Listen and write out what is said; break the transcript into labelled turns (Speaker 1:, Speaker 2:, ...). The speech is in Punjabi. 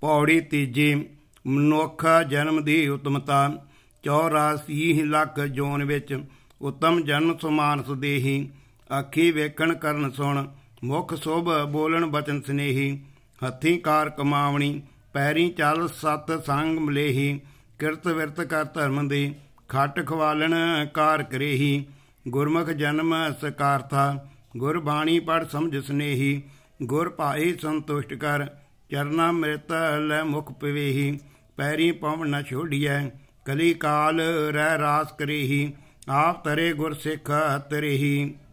Speaker 1: ਪੌੜੀ ਤੀਜੀ ਮਨੁੱਖ ਜਨਮ ਦੀ ਉਤਮਤਾ 84 ਲੱਖ ਜੋਨ ਵਿੱਚ ਉਤਮ ਜਨਮ ਸਮਾਨ ਸੁਦੇਹੀ ਅੱਖੀ ਵੇਖਣ ਕਰਨ ਸੁਣ ਮੁਖ ਸੋਭ ਬੋਲਣ ਬਚਨ ਸਨੇਹੀ ਹੱਥੀ ਕਾਰ ਕਮਾਵਣੀ ਪੈਰੀ ਚੱਲ ਸਤ ਸੰਗ ਮਲੇਹੀ ਕਿਰਤ ਵਿਰਤ ਕਰ ਧਰਮ ਦੇ ਖੱਟ ਖਵਾਲਣ ਕਾਰ ਕਰੇਹੀ ਗੁਰਮੁਖ ਜਨਮ ਸਕਾਰਥਾ ਗੁਰਬਾਣੀ ਪੜ ਸਮਝ ਸਨੇਹੀ ਗੁਰ ਭਾਈ ਸੰਤੁਸ਼ਟ ਕਰ ਚਰਨਾ ਮ੍ਰਿਤ ਲੈ ਮੁਖ ਪਵੇਹੀ ਪੈਰੀ ਪਵਨ ਨ ਛੋੜੀਐ ਕਲੀ ਕਾਲ ਰਹਿ ਰਾਸ ਕਰੇਹੀ ਆਪ ਤਰੇ ਗੁਰ ਸਿੱਖ ਤਰੇਹੀ